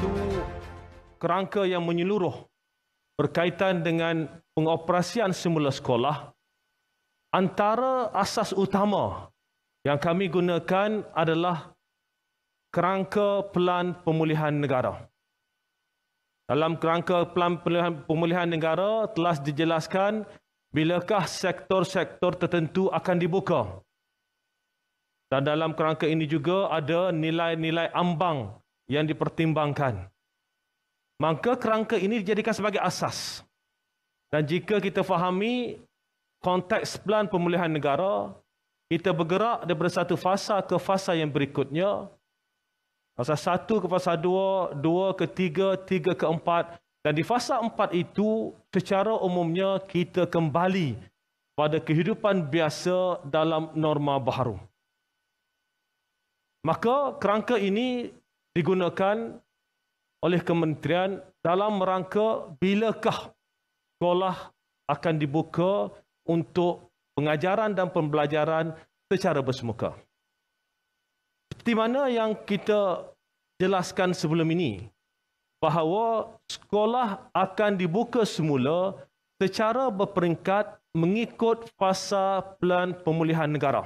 satu kerangka yang menyeluruh berkaitan dengan pengoperasian semula sekolah antara asas utama yang kami gunakan adalah kerangka pelan pemulihan negara. Dalam kerangka pelan pemulihan negara telah dijelaskan bilakah sektor-sektor tertentu akan dibuka. Dan dalam kerangka ini juga ada nilai-nilai ambang yang dipertimbangkan. Maka kerangka ini dijadikan sebagai asas. Dan jika kita fahami konteks pelan pemulihan negara, kita bergerak daripada satu fasa ke fasa yang berikutnya. Fasa satu ke fasa dua, dua ke tiga, tiga ke empat. Dan di fasa empat itu, secara umumnya kita kembali pada kehidupan biasa dalam norma baharu. Maka kerangka ini digunakan oleh kementerian dalam rangka bilakah sekolah akan dibuka untuk pengajaran dan pembelajaran secara bersemuka. Seperti mana yang kita jelaskan sebelum ini, bahawa sekolah akan dibuka semula secara berperingkat mengikut fasa pelan pemulihan negara.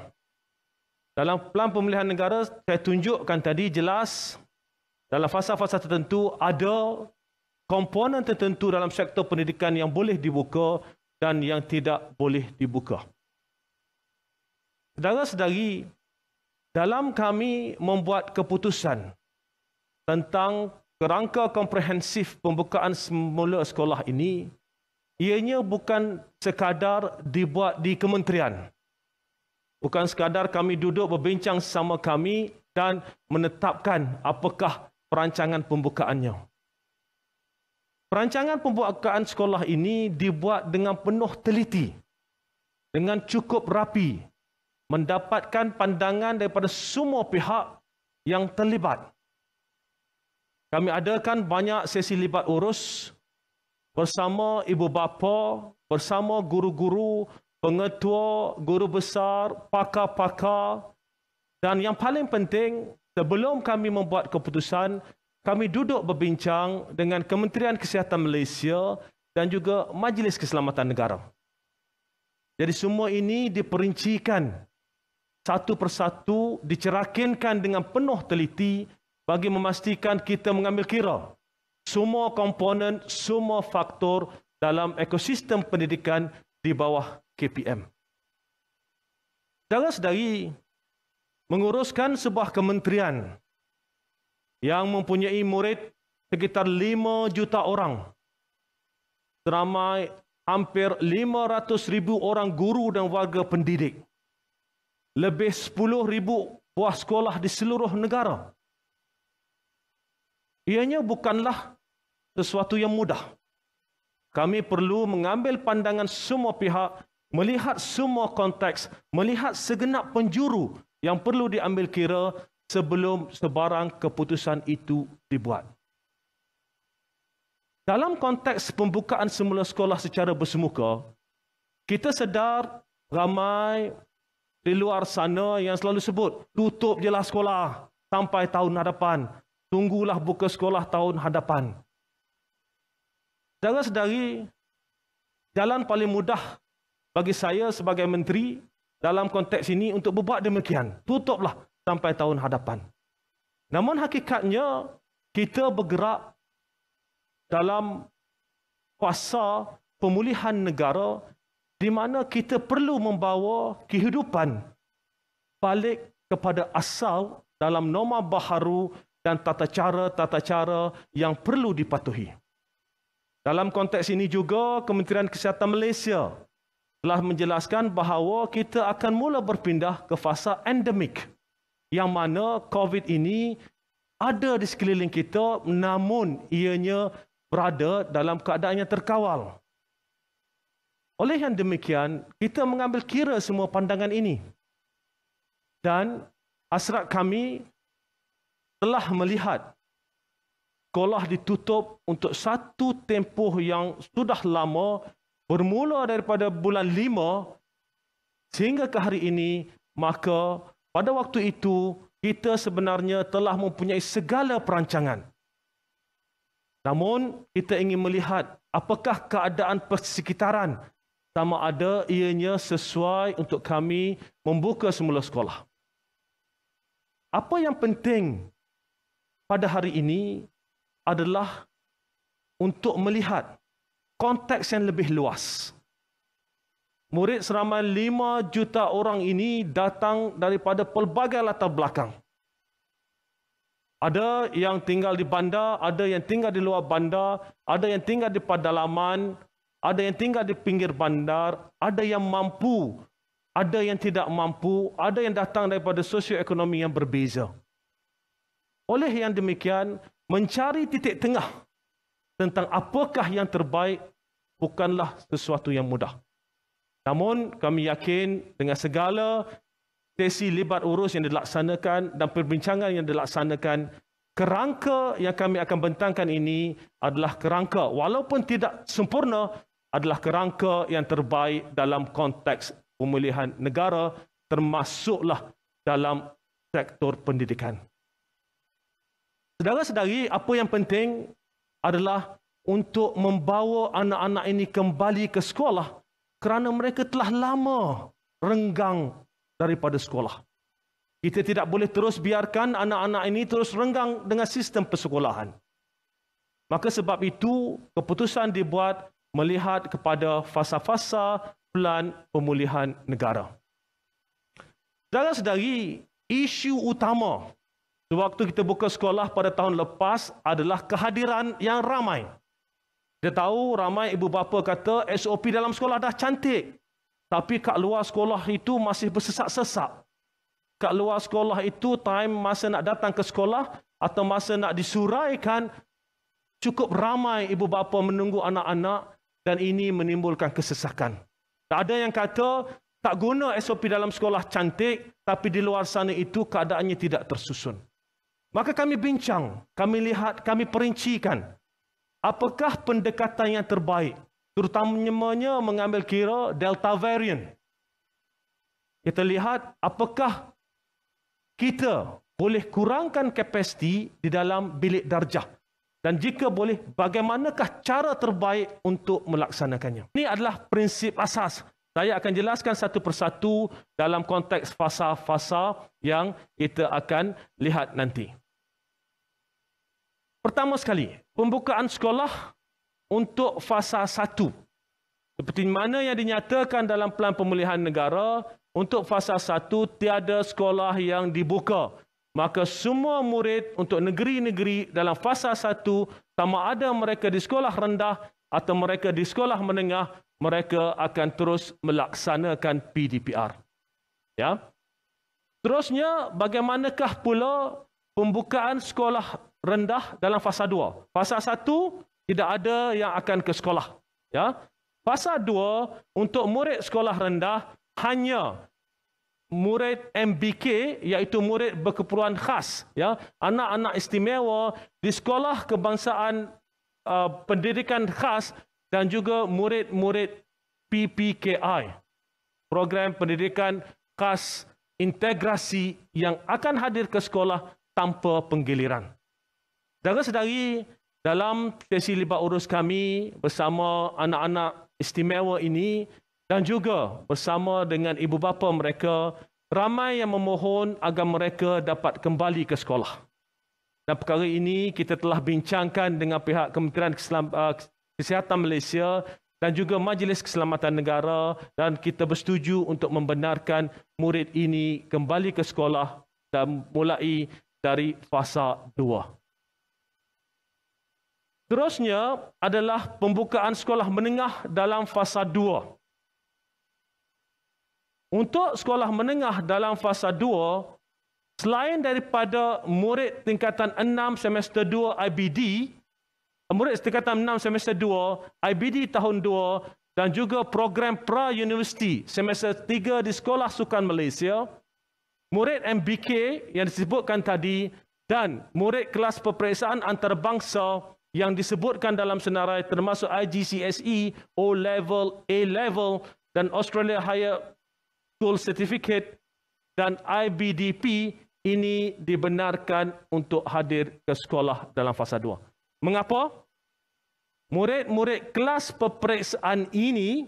Dalam pelan pemulihan negara, saya tunjukkan tadi jelas dalam fasa-fasa tertentu ada komponen tertentu dalam sektor pendidikan yang boleh dibuka dan yang tidak boleh dibuka. Saudara-saudari, dalam kami membuat keputusan tentang kerangka komprehensif pembukaan semula sekolah ini, ianya bukan sekadar dibuat di kementerian. Bukan sekadar kami duduk berbincang sama kami dan menetapkan apakah perancangan pembukaannya. Perancangan pembukaan sekolah ini dibuat dengan penuh teliti, dengan cukup rapi, mendapatkan pandangan daripada semua pihak yang terlibat. Kami adakan banyak sesi libat urus bersama ibu bapa, bersama guru-guru, pengetua, guru besar, pakar-pakar dan yang paling penting sebelum kami membuat keputusan, kami duduk berbincang dengan Kementerian Kesihatan Malaysia dan juga Majlis Keselamatan Negara. Jadi semua ini diperincikan satu persatu, dicerakinkan dengan penuh teliti bagi memastikan kita mengambil kira semua komponen, semua faktor dalam ekosistem pendidikan di bawah KPM. Dalam sedari menguruskan sebuah kementerian yang mempunyai murid sekitar 5 juta orang. Teramai hampir 500 ribu orang guru dan warga pendidik. Lebih 10 ribu buah sekolah di seluruh negara. Ianya bukanlah sesuatu yang mudah. Kami perlu mengambil pandangan semua pihak, melihat semua konteks, melihat segenap penjuru yang perlu diambil kira sebelum sebarang keputusan itu dibuat. Dalam konteks pembukaan semula sekolah secara bersemuka, kita sedar ramai di luar sana yang selalu sebut, tutup je lah sekolah sampai tahun hadapan. Tunggulah buka sekolah tahun hadapan. Saya sedari, jalan paling mudah bagi saya sebagai menteri dalam konteks ini untuk berbuat demikian. Tutuplah sampai tahun hadapan. Namun hakikatnya, kita bergerak dalam kuasa pemulihan negara di mana kita perlu membawa kehidupan balik kepada asal dalam norma baharu dan tata cara-tata cara yang perlu dipatuhi. Dalam konteks ini juga, Kementerian Kesihatan Malaysia telah menjelaskan bahawa kita akan mula berpindah ke fasa endemik yang mana COVID ini ada di sekeliling kita namun ianya berada dalam keadaan yang terkawal. Oleh yang demikian, kita mengambil kira semua pandangan ini. Dan hasrat kami telah melihat sekolah ditutup untuk satu tempoh yang sudah lama bermula daripada bulan lima sehingga ke hari ini maka pada waktu itu kita sebenarnya telah mempunyai segala perancangan namun kita ingin melihat apakah keadaan persekitaran sama ada ianya sesuai untuk kami membuka semula sekolah apa yang penting pada hari ini adalah untuk melihat konteks yang lebih luas. Murid seramai lima juta orang ini datang daripada pelbagai latar belakang. Ada yang tinggal di bandar, ada yang tinggal di luar bandar, ada yang tinggal di pedalaman, ada yang tinggal di pinggir bandar, ada yang mampu, ada yang tidak mampu, ada yang datang daripada sosioekonomi yang berbeza. Oleh yang demikian, mencari titik tengah tentang apakah yang terbaik bukanlah sesuatu yang mudah. Namun kami yakin dengan segala sesi libat urus yang dilaksanakan dan perbincangan yang dilaksanakan, kerangka yang kami akan bentangkan ini adalah kerangka walaupun tidak sempurna adalah kerangka yang terbaik dalam konteks pemulihan negara termasuklah dalam sektor pendidikan. saudara sedari apa yang penting adalah untuk membawa anak-anak ini kembali ke sekolah kerana mereka telah lama renggang daripada sekolah. Kita tidak boleh terus biarkan anak-anak ini terus renggang dengan sistem persekolahan. Maka sebab itu keputusan dibuat melihat kepada fasa-fasa pelan pemulihan negara. Saudara-saudari, isu utama Sewaktu kita buka sekolah pada tahun lepas adalah kehadiran yang ramai. Kita tahu ramai ibu bapa kata SOP dalam sekolah dah cantik. Tapi kat luar sekolah itu masih bersesak-sesak. Kat luar sekolah itu time masa nak datang ke sekolah atau masa nak disuraikan cukup ramai ibu bapa menunggu anak-anak dan ini menimbulkan kesesakan. Tak ada yang kata tak guna SOP dalam sekolah cantik tapi di luar sana itu keadaannya tidak tersusun. Maka kami bincang, kami lihat, kami perincikan apakah pendekatan yang terbaik terutamanya mengambil kira delta variant. Kita lihat apakah kita boleh kurangkan kapasiti di dalam bilik darjah dan jika boleh bagaimanakah cara terbaik untuk melaksanakannya. Ini adalah prinsip asas. Saya akan jelaskan satu persatu dalam konteks fasa-fasa yang kita akan lihat nanti. Pertama sekali, pembukaan sekolah untuk fasa satu. Seperti mana yang dinyatakan dalam pelan pemulihan negara, untuk fasa satu tiada sekolah yang dibuka. Maka semua murid untuk negeri-negeri dalam fasa satu, sama ada mereka di sekolah rendah atau mereka di sekolah menengah, mereka akan terus melaksanakan PDPR. Ya. Terusnya, bagaimanakah pula pembukaan sekolah rendah dalam fasa dua. Fasa satu tidak ada yang akan ke sekolah. Ya. Fasa dua untuk murid sekolah rendah hanya murid MBK iaitu murid berkeperluan khas ya anak-anak istimewa di sekolah kebangsaan uh, pendidikan khas dan juga murid-murid PPKI program pendidikan khas integrasi yang akan hadir ke sekolah tanpa penggiliran Dara sedari dalam sesi libat urus kami bersama anak-anak istimewa ini dan juga bersama dengan ibu bapa mereka, ramai yang memohon agar mereka dapat kembali ke sekolah. Dan perkara ini kita telah bincangkan dengan pihak Kementerian eh, Kesihatan Malaysia dan juga Majlis Keselamatan Negara dan kita bersetuju untuk membenarkan murid ini kembali ke sekolah dan mulai dari fasa Terusnya adalah pembukaan sekolah menengah dalam fasa 2. Untuk sekolah menengah dalam fasa 2, selain daripada murid tingkatan 6 semester 2 IBD, murid tingkatan 6 semester 2 IBD tahun 2 dan juga program pra-universiti semester tiga di Sekolah Sukan Malaysia, murid MBK yang disebutkan tadi dan murid kelas peperiksaan antarabangsa yang disebutkan dalam senarai termasuk IGCSE, O level, A level dan Australia Higher School Certificate dan IBDP ini dibenarkan untuk hadir ke sekolah dalam fasa 2. Mengapa? Murid-murid kelas peperiksaan ini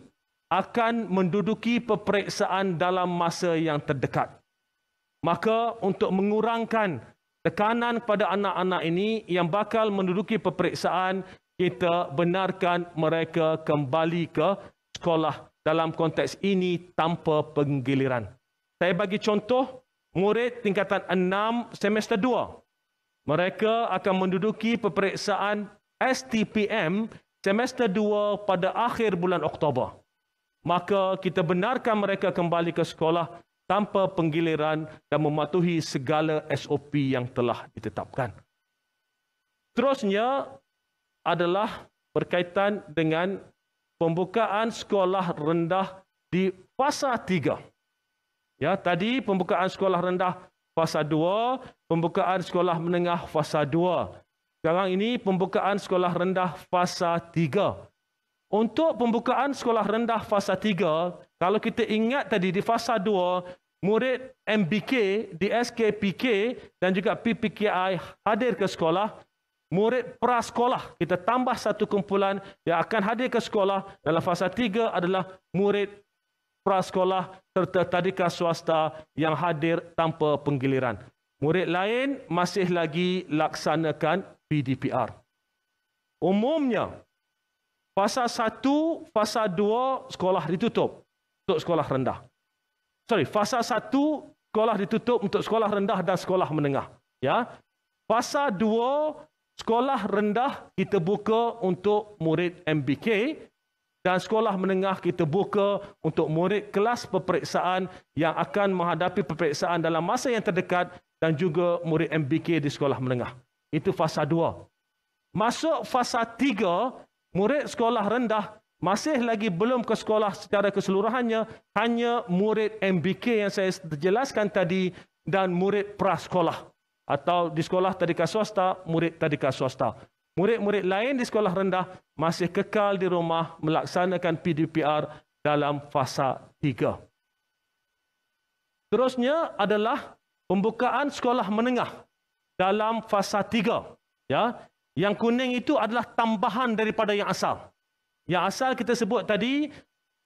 akan menduduki peperiksaan dalam masa yang terdekat. Maka untuk mengurangkan tekanan kepada anak-anak ini yang bakal menduduki peperiksaan kita benarkan mereka kembali ke sekolah dalam konteks ini tanpa penggiliran. Saya bagi contoh, murid tingkatan 6 semester 2. Mereka akan menduduki peperiksaan STPM semester 2 pada akhir bulan Oktober. Maka kita benarkan mereka kembali ke sekolah tanpa penggiliran dan mematuhi segala SOP yang telah ditetapkan. Terusnya adalah berkaitan dengan pembukaan sekolah rendah di fasa 3. Ya, tadi pembukaan sekolah rendah fasa 2, pembukaan sekolah menengah fasa 2. Sekarang ini pembukaan sekolah rendah fasa 3. Untuk pembukaan sekolah rendah fasa kalau kita ingat tadi di fasa 2, murid MBK di SKPK dan juga PPKI hadir ke sekolah, murid prasekolah kita tambah satu kumpulan yang akan hadir ke sekolah dalam fasa 3 adalah murid prasekolah serta tadika swasta yang hadir tanpa penggiliran. Murid lain masih lagi laksanakan PDPR. Umumnya, fasa 1, fasa 2, sekolah ditutup untuk sekolah rendah. Sorry, fasa satu sekolah ditutup untuk sekolah rendah dan sekolah menengah. Ya. Fasa dua sekolah rendah kita buka untuk murid MBK dan sekolah menengah kita buka untuk murid kelas peperiksaan yang akan menghadapi peperiksaan dalam masa yang terdekat dan juga murid MBK di sekolah menengah. Itu fasa dua. Masuk fasa tiga murid sekolah rendah masih lagi belum ke sekolah secara keseluruhannya hanya murid MBK yang saya jelaskan tadi dan murid prasekolah atau di sekolah tadika swasta murid tadika swasta murid-murid lain di sekolah rendah masih kekal di rumah melaksanakan PDPR dalam fasa 3 terusnya adalah pembukaan sekolah menengah dalam fasa 3 ya yang kuning itu adalah tambahan daripada yang asal yang asal kita sebut tadi,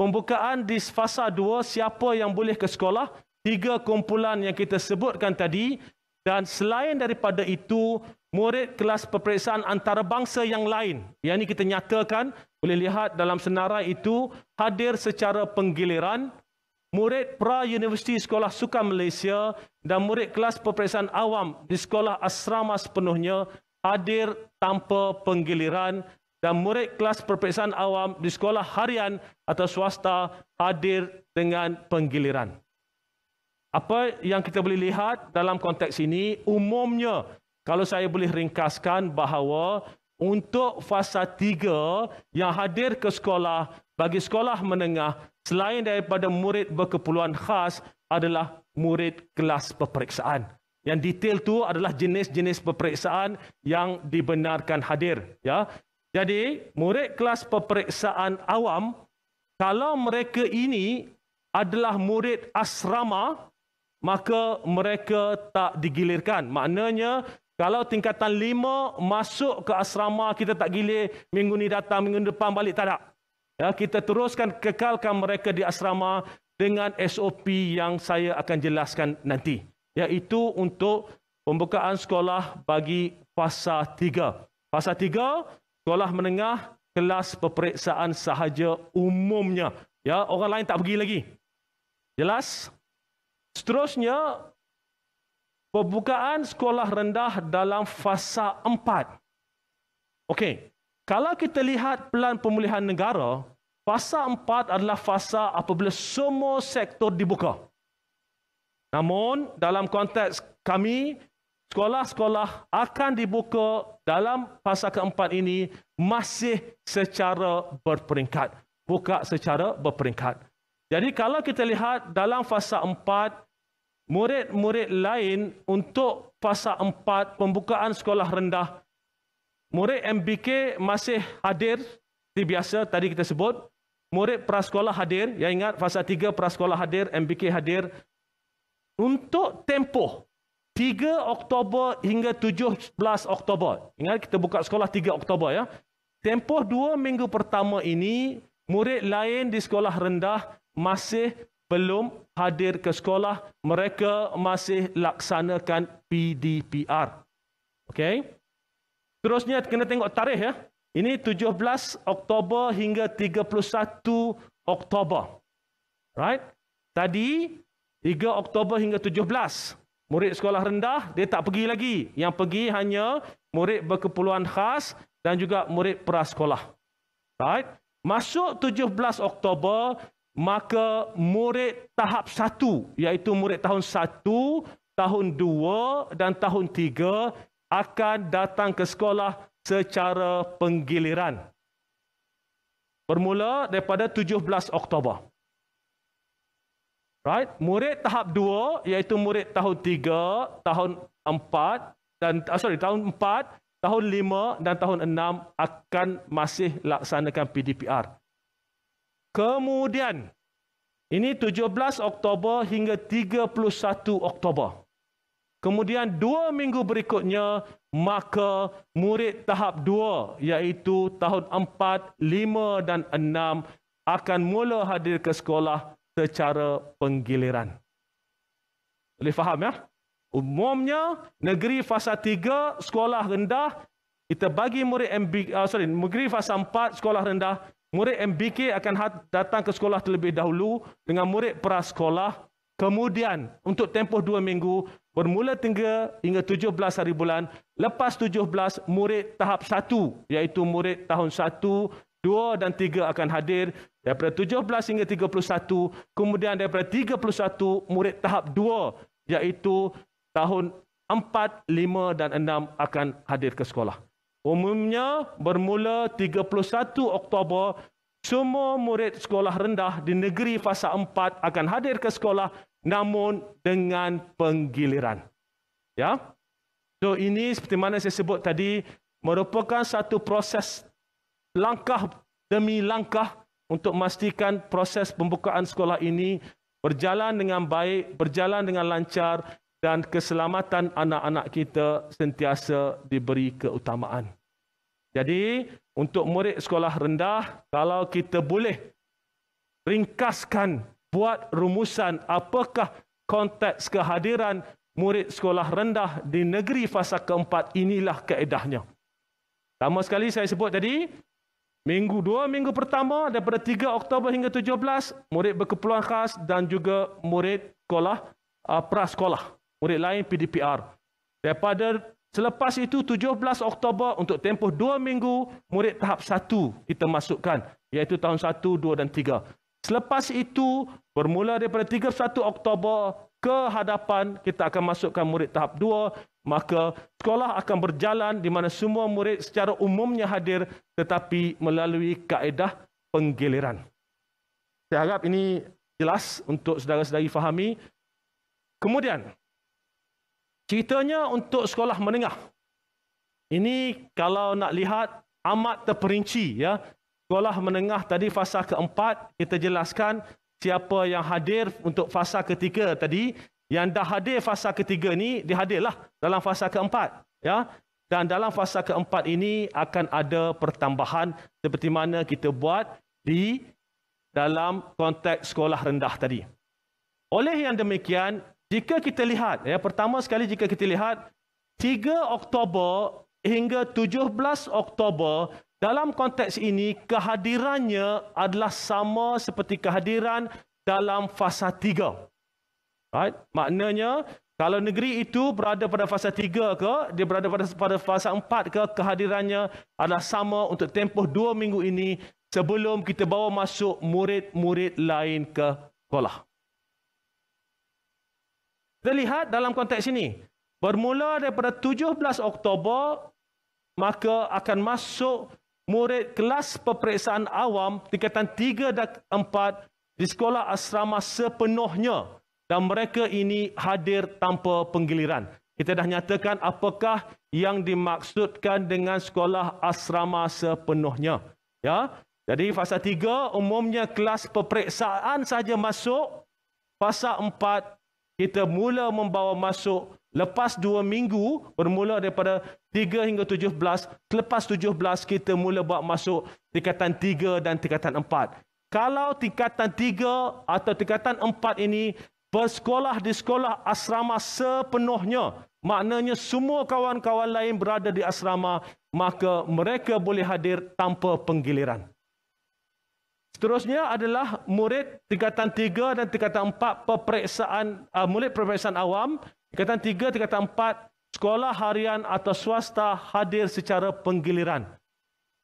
pembukaan di fasa 2, siapa yang boleh ke sekolah, tiga kumpulan yang kita sebutkan tadi, dan selain daripada itu, murid kelas peperiksaan antarabangsa yang lain, yang ini kita nyatakan, boleh lihat dalam senarai itu, hadir secara penggiliran, murid pra-universiti sekolah sukan Malaysia dan murid kelas peperiksaan awam di sekolah asrama sepenuhnya hadir tanpa penggiliran dan murid kelas perperiksaan awam di sekolah harian atau swasta hadir dengan penggiliran. Apa yang kita boleh lihat dalam konteks ini, umumnya kalau saya boleh ringkaskan bahawa untuk fasa tiga yang hadir ke sekolah, bagi sekolah menengah, selain daripada murid berkeperluan khas adalah murid kelas peperiksaan. Yang detail tu adalah jenis-jenis peperiksaan yang dibenarkan hadir. Ya, jadi, murid kelas peperiksaan awam, kalau mereka ini adalah murid asrama, maka mereka tak digilirkan. Maknanya, kalau tingkatan lima masuk ke asrama, kita tak gilir minggu ni datang, minggu depan balik, tak ada. Ya, kita teruskan kekalkan mereka di asrama dengan SOP yang saya akan jelaskan nanti. Iaitu untuk pembukaan sekolah bagi fasa tiga. Fasa tiga, sekolah menengah kelas peperiksaan sahaja umumnya ya orang lain tak pergi lagi jelas seterusnya pembukaan sekolah rendah dalam fasa 4 okey kalau kita lihat pelan pemulihan negara fasa 4 adalah fasa apabila semua sektor dibuka namun dalam konteks kami sekolah-sekolah akan dibuka dalam fasa keempat ini masih secara berperingkat. Buka secara berperingkat. Jadi kalau kita lihat dalam fasa empat, murid-murid lain untuk fasa empat pembukaan sekolah rendah, murid MBK masih hadir, seperti biasa tadi kita sebut, murid prasekolah hadir, yang ingat fasa tiga prasekolah hadir, MBK hadir, untuk tempoh 3 Oktober hingga 17 Oktober. Ingat kita buka sekolah 3 Oktober ya. Tempoh 2 minggu pertama ini, murid lain di sekolah rendah masih belum hadir ke sekolah. Mereka masih laksanakan PDPR. Okey. Terusnya kena tengok tarikh ya. Ini 17 Oktober hingga 31 Oktober. Right? Tadi 3 Oktober hingga Murid sekolah rendah, dia tak pergi lagi. Yang pergi hanya murid berkeperluan khas dan juga murid prasekolah. Right? Masuk 17 Oktober, maka murid tahap satu, iaitu murid tahun satu, tahun dua dan tahun tiga akan datang ke sekolah secara penggiliran. Bermula daripada 17 Oktober. Right? Murid tahap dua, iaitu murid tahun tiga, tahun empat dan uh, sorry, tahun empat, tahun lima dan tahun enam akan masih laksanakan PDPR. Kemudian ini 17 Oktober hingga 31 Oktober. Kemudian dua minggu berikutnya, maka murid tahap dua iaitu tahun empat, lima dan enam akan mula hadir ke sekolah secara penggiliran. Boleh faham ya? Umumnya negeri fasa 3 sekolah rendah kita bagi murid MBK uh, ah, sorry negeri fasa 4 sekolah rendah murid MBK akan datang ke sekolah terlebih dahulu dengan murid prasekolah kemudian untuk tempoh 2 minggu bermula tiga hingga 17 hari bulan lepas 17 murid tahap 1 iaitu murid tahun dua dan tiga akan hadir daripada 17 hingga 31 kemudian daripada 31 murid tahap dua iaitu tahun 4, 5 dan 6 akan hadir ke sekolah. Umumnya bermula 31 Oktober semua murid sekolah rendah di negeri fasa 4 akan hadir ke sekolah namun dengan penggiliran. Ya. So ini seperti mana saya sebut tadi merupakan satu proses langkah demi langkah untuk memastikan proses pembukaan sekolah ini berjalan dengan baik, berjalan dengan lancar dan keselamatan anak-anak kita sentiasa diberi keutamaan. Jadi, untuk murid sekolah rendah, kalau kita boleh ringkaskan buat rumusan apakah konteks kehadiran murid sekolah rendah di negeri fasa keempat inilah keedahnya. Lama sekali saya sebut tadi, Minggu dua minggu pertama daripada 3 Oktober hingga 17 murid berkeperluan khas dan juga murid sekolah uh, prasekolah murid lain PDPR. Daripada selepas itu 17 Oktober untuk tempoh dua minggu murid tahap satu kita masukkan iaitu tahun 1, 2 dan 3. Selepas itu bermula daripada 31 Oktober ke hadapan kita akan masukkan murid tahap dua, maka sekolah akan berjalan di mana semua murid secara umumnya hadir tetapi melalui kaedah penggiliran. Saya harap ini jelas untuk saudara-saudari fahami. Kemudian ceritanya untuk sekolah menengah. Ini kalau nak lihat amat terperinci ya. Sekolah menengah tadi fasa keempat kita jelaskan siapa yang hadir untuk fasa ketiga tadi yang dah hadir fasa ketiga ni dihadirlah dalam fasa keempat ya dan dalam fasa keempat ini akan ada pertambahan seperti mana kita buat di dalam konteks sekolah rendah tadi oleh yang demikian jika kita lihat ya pertama sekali jika kita lihat 3 Oktober hingga 17 Oktober dalam konteks ini, kehadirannya adalah sama seperti kehadiran dalam fasa tiga. Right? Maknanya, kalau negeri itu berada pada fasa tiga ke, dia berada pada, pada fasa empat ke, kehadirannya adalah sama untuk tempoh dua minggu ini sebelum kita bawa masuk murid-murid lain ke sekolah. Kita lihat dalam konteks ini. Bermula daripada 17 Oktober, maka akan masuk murid kelas peperiksaan awam tingkatan 3 dan 4 di sekolah asrama sepenuhnya dan mereka ini hadir tanpa penggiliran. Kita dah nyatakan apakah yang dimaksudkan dengan sekolah asrama sepenuhnya. Ya. Jadi fasa 3 umumnya kelas peperiksaan saja masuk. Fasa 4 kita mula membawa masuk Lepas dua minggu, bermula daripada 3 hingga 17, selepas 17 kita mula buat masuk tingkatan 3 dan tingkatan 4. Kalau tingkatan 3 atau tingkatan 4 ini bersekolah di sekolah asrama sepenuhnya, maknanya semua kawan-kawan lain berada di asrama, maka mereka boleh hadir tanpa penggiliran. Seterusnya adalah murid tingkatan 3 dan tingkatan 4 peperiksaan uh, murid peperiksaan awam Tingkatan tiga, tingkatan empat, sekolah harian atau swasta hadir secara penggiliran.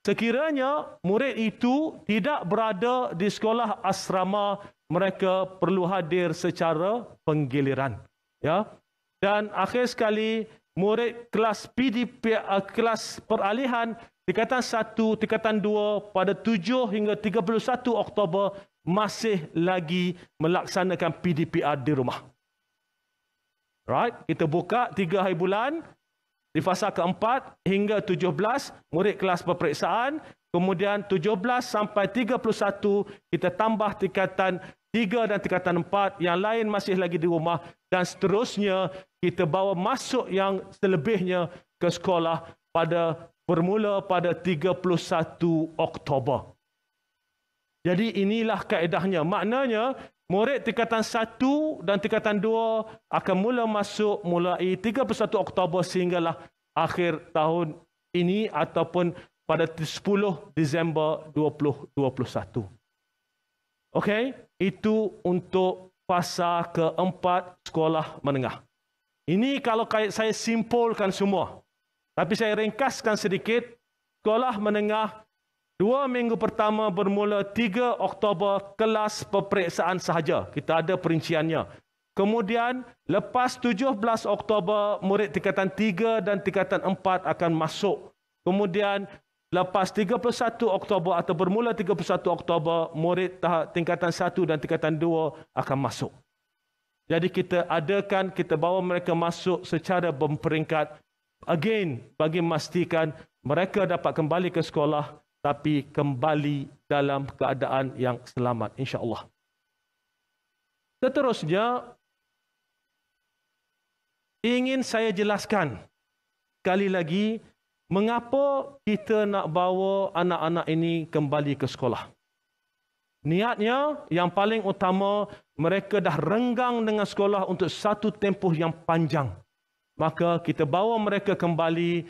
Sekiranya murid itu tidak berada di sekolah asrama, mereka perlu hadir secara penggiliran. Ya. Dan akhir sekali, murid kelas PDP, eh, kelas peralihan tingkatan satu, tingkatan dua pada tujuh hingga tiga puluh satu Oktober masih lagi melaksanakan PDPR di rumah. Right? Kita buka tiga hari bulan, di fasa keempat hingga tujuh belas, murid kelas peperiksaan. Kemudian tujuh belas sampai tiga puluh satu, kita tambah tingkatan tiga dan tingkatan empat. Yang lain masih lagi di rumah. Dan seterusnya, kita bawa masuk yang selebihnya ke sekolah pada bermula pada tiga puluh satu Oktober. Jadi inilah kaedahnya. Maknanya Murid tingkatan 1 dan tingkatan 2 akan mula masuk mulai 31 Oktober sehinggalah akhir tahun ini ataupun pada 10 Disember 2021. Okey, itu untuk fasa keempat sekolah menengah. Ini kalau saya simpulkan semua. Tapi saya ringkaskan sedikit. Sekolah menengah Dua minggu pertama bermula 3 Oktober kelas peperiksaan sahaja. Kita ada perinciannya. Kemudian lepas 17 Oktober murid tingkatan 3 dan tingkatan 4 akan masuk. Kemudian lepas 31 Oktober atau bermula 31 Oktober murid tahap tingkatan 1 dan tingkatan 2 akan masuk. Jadi kita adakan kita bawa mereka masuk secara berperingkat again bagi memastikan mereka dapat kembali ke sekolah tapi kembali dalam keadaan yang selamat insyaallah seterusnya ingin saya jelaskan sekali lagi mengapa kita nak bawa anak-anak ini kembali ke sekolah niatnya yang paling utama mereka dah renggang dengan sekolah untuk satu tempoh yang panjang maka kita bawa mereka kembali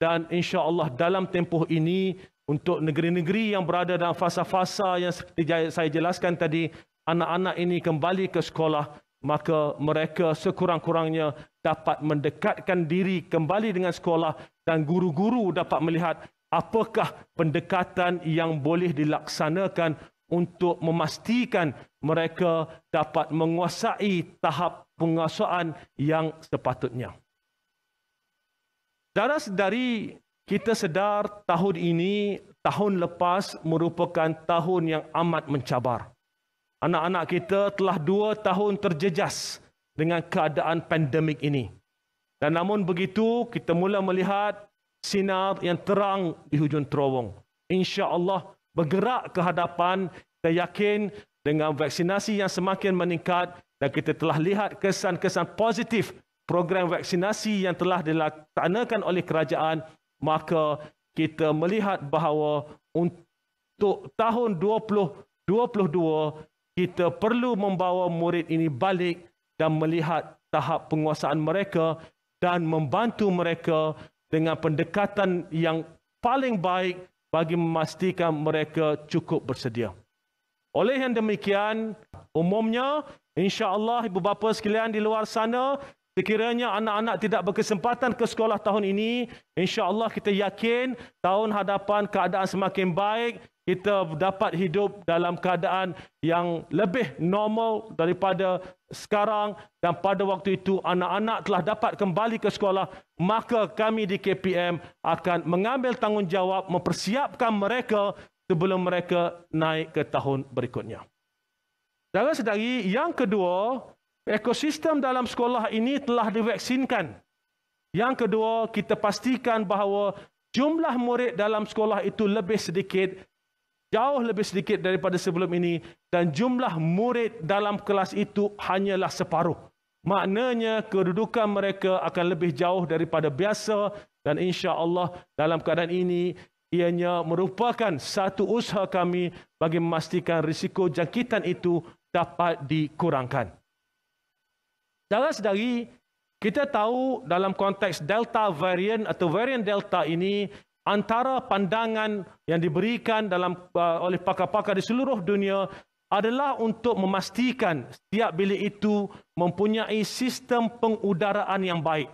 dan insya-Allah dalam tempoh ini untuk negeri-negeri yang berada dalam fasa-fasa yang seperti saya jelaskan tadi, anak-anak ini kembali ke sekolah, maka mereka sekurang-kurangnya dapat mendekatkan diri kembali dengan sekolah dan guru-guru dapat melihat apakah pendekatan yang boleh dilaksanakan untuk memastikan mereka dapat menguasai tahap penguasaan yang sepatutnya. Daras dari kita sedar tahun ini, tahun lepas merupakan tahun yang amat mencabar. Anak-anak kita telah dua tahun terjejas dengan keadaan pandemik ini. Dan namun begitu, kita mula melihat sinar yang terang di hujung terowong. Insya Allah bergerak ke hadapan, kita yakin dengan vaksinasi yang semakin meningkat dan kita telah lihat kesan-kesan positif program vaksinasi yang telah dilaksanakan oleh kerajaan maka kita melihat bahawa untuk tahun 2022 kita perlu membawa murid ini balik dan melihat tahap penguasaan mereka dan membantu mereka dengan pendekatan yang paling baik bagi memastikan mereka cukup bersedia. Oleh yang demikian, umumnya insya-Allah ibu bapa sekalian di luar sana Sekiranya anak-anak tidak berkesempatan ke sekolah tahun ini, insya-Allah kita yakin tahun hadapan keadaan semakin baik, kita dapat hidup dalam keadaan yang lebih normal daripada sekarang dan pada waktu itu anak-anak telah dapat kembali ke sekolah, maka kami di KPM akan mengambil tanggungjawab mempersiapkan mereka sebelum mereka naik ke tahun berikutnya. Dan sedari yang kedua, Ekosistem dalam sekolah ini telah divaksinkan. Yang kedua, kita pastikan bahawa jumlah murid dalam sekolah itu lebih sedikit, jauh lebih sedikit daripada sebelum ini dan jumlah murid dalam kelas itu hanyalah separuh. Maknanya kedudukan mereka akan lebih jauh daripada biasa dan insya-Allah dalam keadaan ini ianya merupakan satu usaha kami bagi memastikan risiko jangkitan itu dapat dikurangkan. Jelas sedari kita tahu dalam konteks Delta variant atau variant Delta ini antara pandangan yang diberikan dalam uh, oleh pakar-pakar di seluruh dunia adalah untuk memastikan setiap bilik itu mempunyai sistem pengudaraan yang baik.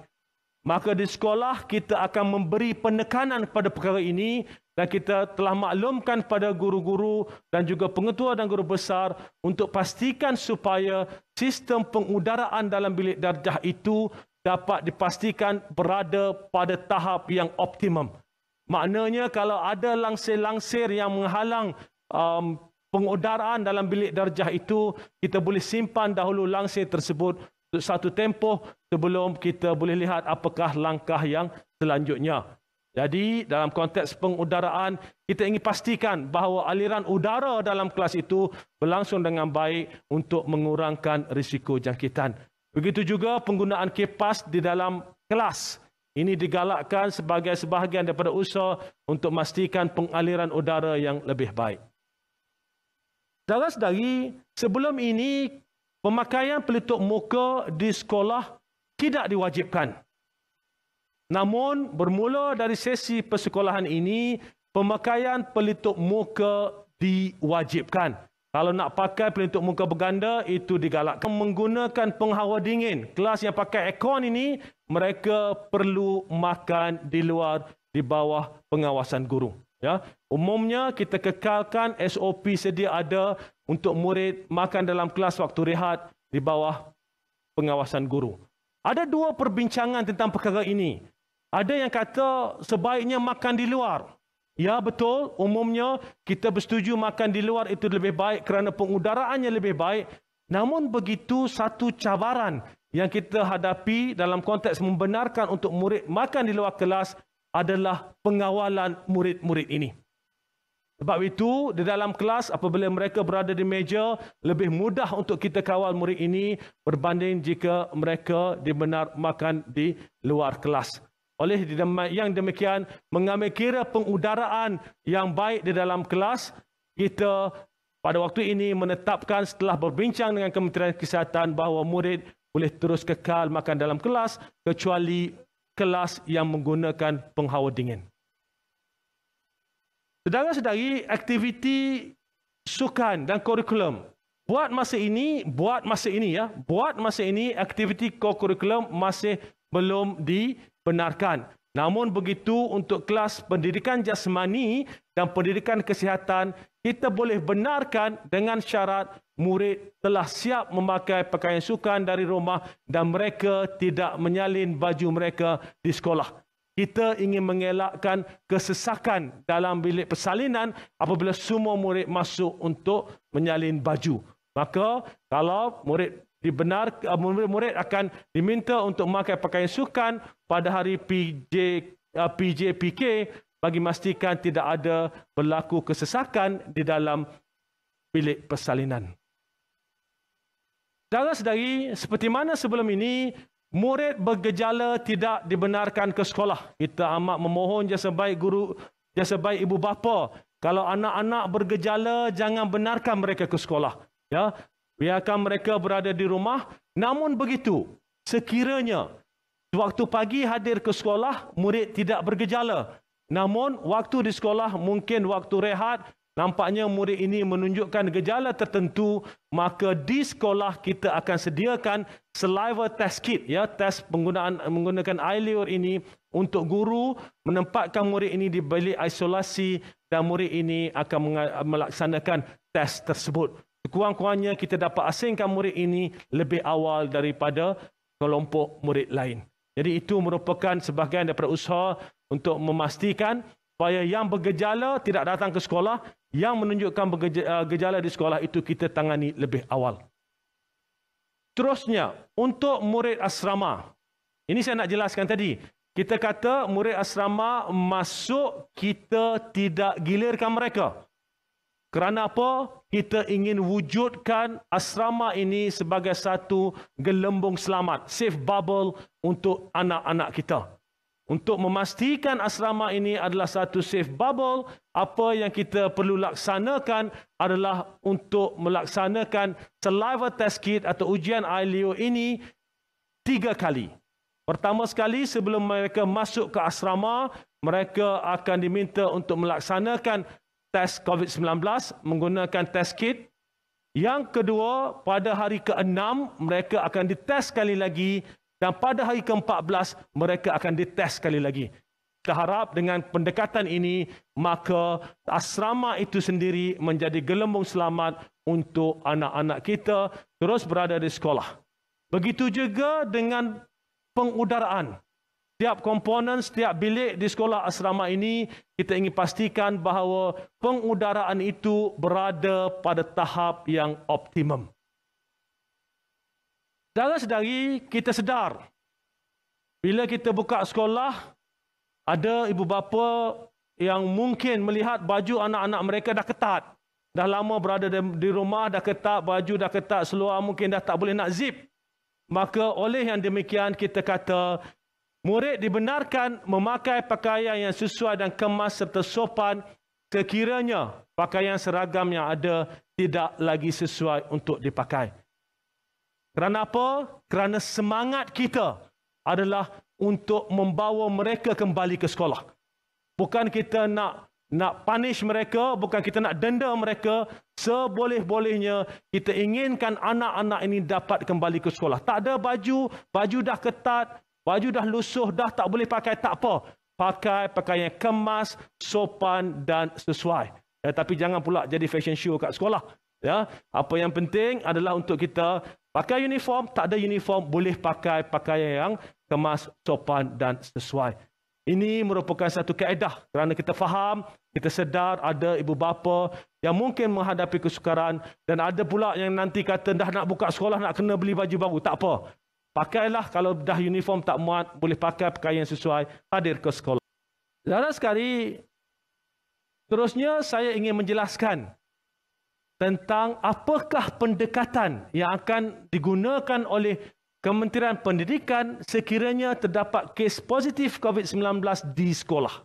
Maka di sekolah kita akan memberi penekanan kepada perkara ini dan kita telah maklumkan pada guru-guru dan juga pengetua dan guru besar untuk pastikan supaya sistem pengudaraan dalam bilik darjah itu dapat dipastikan berada pada tahap yang optimum. Maknanya kalau ada langsir-langsir yang menghalang um, pengudaraan dalam bilik darjah itu, kita boleh simpan dahulu langsir tersebut untuk satu tempoh sebelum kita boleh lihat apakah langkah yang selanjutnya. Jadi dalam konteks pengudaraan kita ingin pastikan bahawa aliran udara dalam kelas itu berlangsung dengan baik untuk mengurangkan risiko jangkitan. Begitu juga penggunaan kipas di dalam kelas. Ini digalakkan sebagai sebahagian daripada usaha untuk memastikan pengaliran udara yang lebih baik. Dalam sedari, sebelum ini pemakaian pelitup muka di sekolah tidak diwajibkan. Namun bermula dari sesi persekolahan ini, pemakaian pelitup muka diwajibkan. Kalau nak pakai pelitup muka berganda, itu digalakkan. Menggunakan penghawa dingin, kelas yang pakai aircon ini, mereka perlu makan di luar di bawah pengawasan guru. Ya. Umumnya kita kekalkan SOP sedia ada untuk murid makan dalam kelas waktu rehat di bawah pengawasan guru. Ada dua perbincangan tentang perkara ini. Ada yang kata sebaiknya makan di luar. Ya betul, umumnya kita bersetuju makan di luar itu lebih baik kerana pengudaraannya lebih baik. Namun begitu satu cabaran yang kita hadapi dalam konteks membenarkan untuk murid makan di luar kelas adalah pengawalan murid-murid ini. Sebab itu di dalam kelas apabila mereka berada di meja lebih mudah untuk kita kawal murid ini berbanding jika mereka dibenar makan di luar kelas. Oleh yang demikian, mengambil kira pengudaraan yang baik di dalam kelas, kita pada waktu ini menetapkan setelah berbincang dengan Kementerian Kesihatan bahawa murid boleh terus kekal makan dalam kelas kecuali kelas yang menggunakan penghawa dingin. Sedangkan sedari aktiviti sukan dan kurikulum. Buat masa ini, buat masa ini ya, buat masa ini aktiviti kurikulum masih belum di benarkan. Namun begitu untuk kelas pendidikan jasmani dan pendidikan kesihatan, kita boleh benarkan dengan syarat murid telah siap memakai pakaian sukan dari rumah dan mereka tidak menyalin baju mereka di sekolah. Kita ingin mengelakkan kesesakan dalam bilik persalinan apabila semua murid masuk untuk menyalin baju. Maka kalau murid dibenar murid-murid uh, akan diminta untuk memakai pakaian sukan pada hari PJ uh, PJPK bagi memastikan tidak ada berlaku kesesakan di dalam bilik persalinan. Dalam sedari, seperti mana sebelum ini, murid bergejala tidak dibenarkan ke sekolah. Kita amat memohon jasa baik guru, jasa baik ibu bapa. Kalau anak-anak bergejala, jangan benarkan mereka ke sekolah. Ya, biarkan mereka berada di rumah. Namun begitu, sekiranya waktu pagi hadir ke sekolah, murid tidak bergejala. Namun waktu di sekolah mungkin waktu rehat, nampaknya murid ini menunjukkan gejala tertentu, maka di sekolah kita akan sediakan saliva test kit, ya, test penggunaan menggunakan ailur ini untuk guru menempatkan murid ini di bilik isolasi dan murid ini akan melaksanakan test tersebut. Sekurang-kurangnya kita dapat asingkan murid ini lebih awal daripada kelompok murid lain. Jadi itu merupakan sebahagian daripada usaha untuk memastikan supaya yang bergejala tidak datang ke sekolah, yang menunjukkan eh, gejala di sekolah itu kita tangani lebih awal. Terusnya, untuk murid asrama. Ini saya nak jelaskan tadi. Kita kata murid asrama masuk kita tidak gilirkan mereka. Kerana apa? Kita ingin wujudkan asrama ini sebagai satu gelembung selamat. Safe bubble untuk anak-anak kita. Untuk memastikan asrama ini adalah satu safe bubble, apa yang kita perlu laksanakan adalah untuk melaksanakan saliva test kit atau ujian ILEO ini tiga kali. Pertama sekali sebelum mereka masuk ke asrama, mereka akan diminta untuk melaksanakan tes COVID-19 menggunakan test kit. Yang kedua, pada hari ke-6 mereka akan dites sekali lagi dan pada hari ke-14 mereka akan dites sekali lagi. Kita harap dengan pendekatan ini maka asrama itu sendiri menjadi gelembung selamat untuk anak-anak kita terus berada di sekolah. Begitu juga dengan pengudaraan setiap komponen setiap bilik di sekolah asrama ini kita ingin pastikan bahawa pengudaraan itu berada pada tahap yang optimum. Dalam sedari kita sedar bila kita buka sekolah ada ibu bapa yang mungkin melihat baju anak-anak mereka dah ketat. Dah lama berada di rumah, dah ketat, baju dah ketat, seluar mungkin dah tak boleh nak zip. Maka oleh yang demikian kita kata Murid dibenarkan memakai pakaian yang sesuai dan kemas serta sopan sekiranya pakaian seragam yang ada tidak lagi sesuai untuk dipakai. Kerana apa? Kerana semangat kita adalah untuk membawa mereka kembali ke sekolah. Bukan kita nak nak punish mereka, bukan kita nak denda mereka, seboleh-bolehnya kita inginkan anak-anak ini dapat kembali ke sekolah. Tak ada baju, baju dah ketat, Baju dah lusuh, dah tak boleh pakai, tak apa. Pakai pakaian kemas, sopan dan sesuai. Ya, tapi jangan pula jadi fashion show kat sekolah. Ya, apa yang penting adalah untuk kita pakai uniform, tak ada uniform boleh pakai pakaian yang kemas, sopan dan sesuai. Ini merupakan satu kaedah kerana kita faham, kita sedar ada ibu bapa yang mungkin menghadapi kesukaran dan ada pula yang nanti kata dah nak buka sekolah nak kena beli baju baru. Tak apa. Pakailah kalau dah uniform tak muat, boleh pakai pakaian yang sesuai, hadir ke sekolah. Dan sekali, terusnya saya ingin menjelaskan tentang apakah pendekatan yang akan digunakan oleh Kementerian Pendidikan sekiranya terdapat kes positif COVID-19 di sekolah.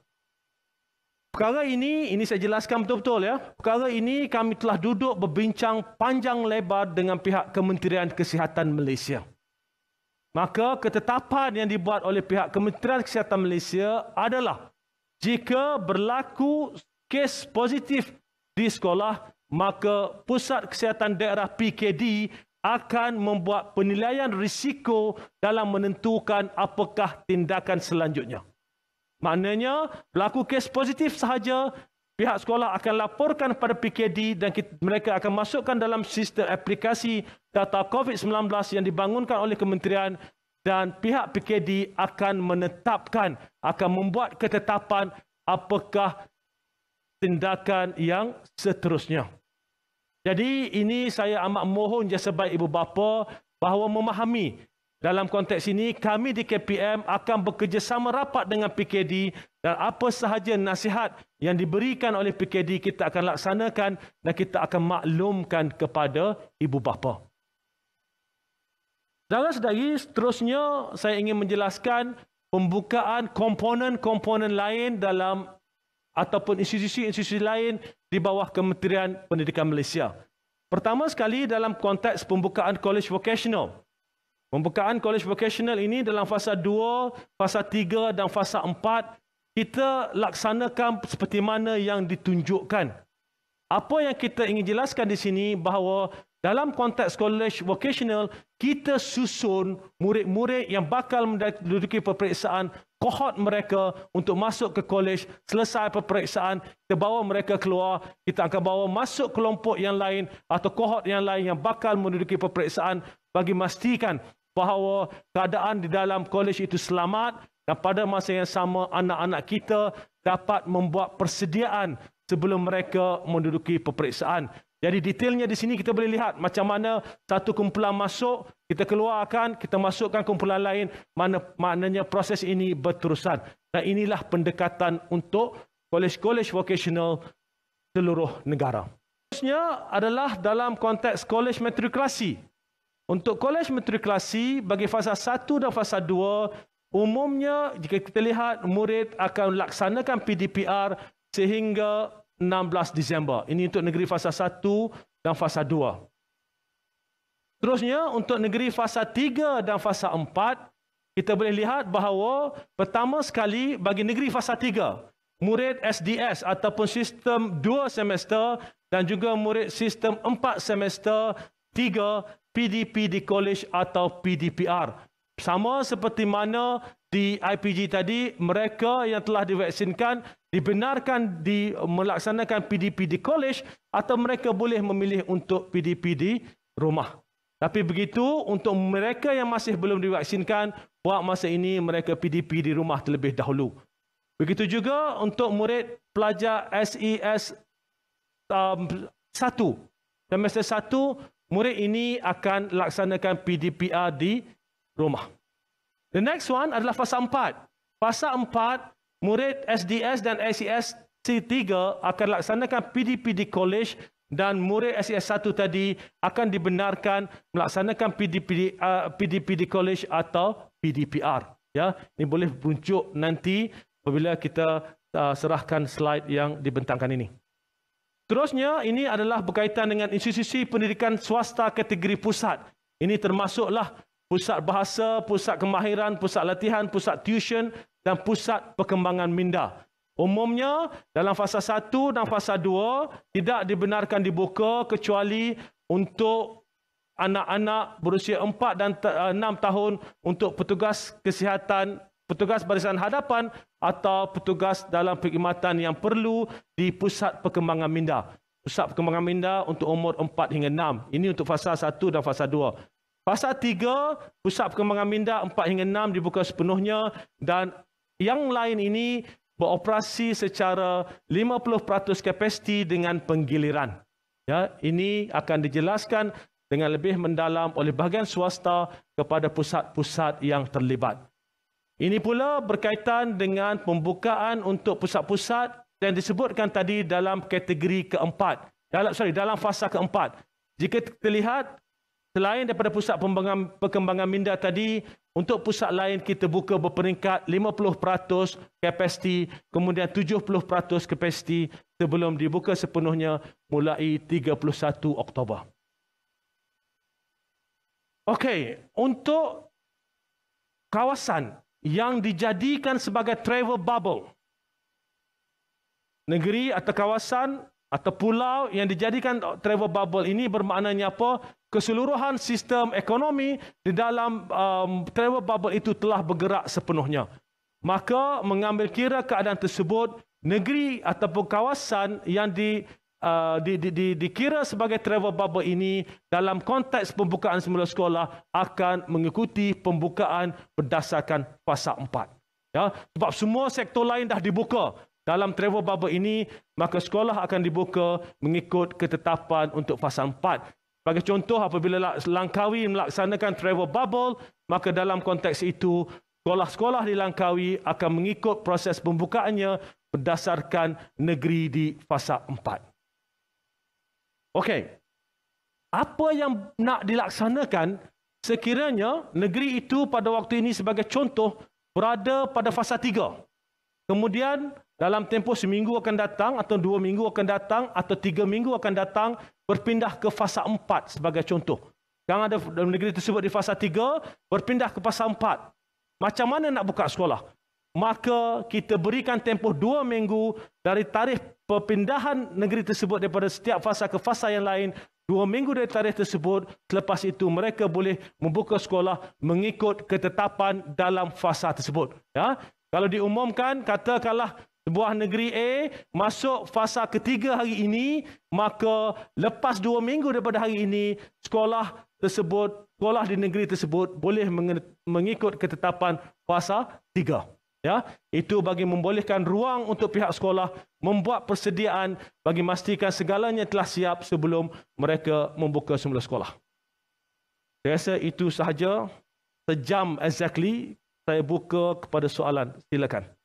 Perkara ini, ini saya jelaskan betul-betul ya. Perkara ini kami telah duduk berbincang panjang lebar dengan pihak Kementerian Kesihatan Malaysia. Maka ketetapan yang dibuat oleh pihak Kementerian Kesihatan Malaysia adalah jika berlaku kes positif di sekolah, maka Pusat Kesihatan Daerah PKD akan membuat penilaian risiko dalam menentukan apakah tindakan selanjutnya. Maknanya, berlaku kes positif sahaja, pihak sekolah akan laporkan kepada PKD dan kita, mereka akan masukkan dalam sistem aplikasi data COVID-19 yang dibangunkan oleh kementerian dan pihak PKD akan menetapkan, akan membuat ketetapan apakah tindakan yang seterusnya. Jadi ini saya amat mohon jasa baik ibu bapa bahawa memahami dalam konteks ini, kami di KPM akan bekerjasama rapat dengan PKD dan apa sahaja nasihat yang diberikan oleh PKD kita akan laksanakan dan kita akan maklumkan kepada ibu bapa. Dalam sedari, seterusnya saya ingin menjelaskan pembukaan komponen-komponen lain dalam ataupun institusi-institusi lain di bawah Kementerian Pendidikan Malaysia. Pertama sekali dalam konteks pembukaan College Vocational. Pembukaan College Vocational ini dalam fasa 2, fasa 3 dan fasa 4 kita laksanakan seperti mana yang ditunjukkan. Apa yang kita ingin jelaskan di sini bahawa dalam konteks College Vocational kita susun murid-murid yang bakal menduduki peperiksaan kohort mereka untuk masuk ke college selesai peperiksaan kita bawa mereka keluar kita akan bawa masuk kelompok yang lain atau kohort yang lain yang bakal menduduki peperiksaan bagi memastikan bahawa keadaan di dalam kolej itu selamat dan pada masa yang sama anak-anak kita dapat membuat persediaan sebelum mereka menduduki peperiksaan. Jadi detailnya di sini kita boleh lihat macam mana satu kumpulan masuk, kita keluarkan, kita masukkan kumpulan lain, mana maknanya proses ini berterusan. Dan inilah pendekatan untuk kolej-kolej vocational seluruh negara. Terusnya adalah dalam konteks kolej matrikulasi. Untuk kolej matrikulasi bagi fasa 1 dan fasa 2, umumnya jika kita lihat murid akan laksanakan PDPR sehingga 16 Disember. Ini untuk negeri fasa 1 dan fasa 2. Terusnya untuk negeri fasa 3 dan fasa 4, kita boleh lihat bahawa pertama sekali bagi negeri fasa tiga murid SDS ataupun sistem dua semester dan juga murid sistem empat semester tiga PDP di college atau PDPR. Sama seperti mana di IPG tadi, mereka yang telah divaksinkan dibenarkan di melaksanakan PDP di college atau mereka boleh memilih untuk PDP di rumah. Tapi begitu, untuk mereka yang masih belum divaksinkan, buat masa ini mereka PDP di rumah terlebih dahulu. Begitu juga untuk murid pelajar SES e um, 1. Semester 1, murid ini akan laksanakan PDPR di rumah. The next one adalah fasa empat. Fasa empat, murid SDS dan SES C3 akan laksanakan PDP di college dan murid SES 1 e tadi akan dibenarkan melaksanakan PDP, uh, PDP di college atau PDPR. Ya, ini boleh berpuncuk nanti apabila kita uh, serahkan slide yang dibentangkan ini. Seterusnya, ini adalah berkaitan dengan institusi pendidikan swasta kategori pusat. Ini termasuklah pusat bahasa, pusat kemahiran, pusat latihan, pusat tuition dan pusat perkembangan minda. Umumnya, dalam fasa satu dan fasa dua tidak dibenarkan dibuka kecuali untuk anak-anak berusia empat dan enam tahun untuk petugas kesihatan petugas barisan hadapan atau petugas dalam perkhidmatan yang perlu di pusat perkembangan minda. Pusat perkembangan minda untuk umur 4 hingga 6. Ini untuk fasa 1 dan fasa 2. Fasa 3, pusat perkembangan minda 4 hingga 6 dibuka sepenuhnya dan yang lain ini beroperasi secara 50% kapasiti dengan penggiliran. Ya, ini akan dijelaskan dengan lebih mendalam oleh bahagian swasta kepada pusat-pusat yang terlibat. Ini pula berkaitan dengan pembukaan untuk pusat-pusat yang disebutkan tadi dalam kategori keempat. Dalam sorry, dalam fasa keempat. Jika terlihat selain daripada pusat perkembangan minda tadi, untuk pusat lain kita buka berperingkat 50% kapasiti kemudian 70% kapasiti sebelum dibuka sepenuhnya mulai 31 Oktober. Okey, untuk kawasan yang dijadikan sebagai travel bubble. Negeri atau kawasan atau pulau yang dijadikan travel bubble ini bermaknanya apa? Keseluruhan sistem ekonomi di dalam um, travel bubble itu telah bergerak sepenuhnya. Maka mengambil kira keadaan tersebut, negeri ataupun kawasan yang di Uh, di, di, di, dikira sebagai travel bubble ini dalam konteks pembukaan semula sekolah akan mengikuti pembukaan berdasarkan fasa 4. Ya, sebab semua sektor lain dah dibuka. Dalam travel bubble ini, maka sekolah akan dibuka mengikut ketetapan untuk fasa 4. Sebagai contoh, apabila Langkawi melaksanakan travel bubble, maka dalam konteks itu, sekolah-sekolah di Langkawi akan mengikut proses pembukaannya berdasarkan negeri di fasa 4. Okey. Apa yang nak dilaksanakan sekiranya negeri itu pada waktu ini sebagai contoh berada pada fasa tiga. Kemudian dalam tempoh seminggu akan datang atau dua minggu akan datang atau tiga minggu akan datang berpindah ke fasa empat sebagai contoh. Yang ada negeri tersebut di fasa tiga berpindah ke fasa empat. Macam mana nak buka sekolah? Maka kita berikan tempoh dua minggu dari tarikh perpindahan negeri tersebut daripada setiap fasa ke fasa yang lain dua minggu dari tarikh tersebut selepas itu mereka boleh membuka sekolah mengikut ketetapan dalam fasa tersebut ya kalau diumumkan katakanlah sebuah negeri A masuk fasa ketiga hari ini maka lepas dua minggu daripada hari ini sekolah tersebut sekolah di negeri tersebut boleh mengikut ketetapan fasa tiga ya itu bagi membolehkan ruang untuk pihak sekolah membuat persediaan bagi memastikan segalanya telah siap sebelum mereka membuka semula sekolah. Saya rasa itu sahaja sejam exactly saya buka kepada soalan. Silakan.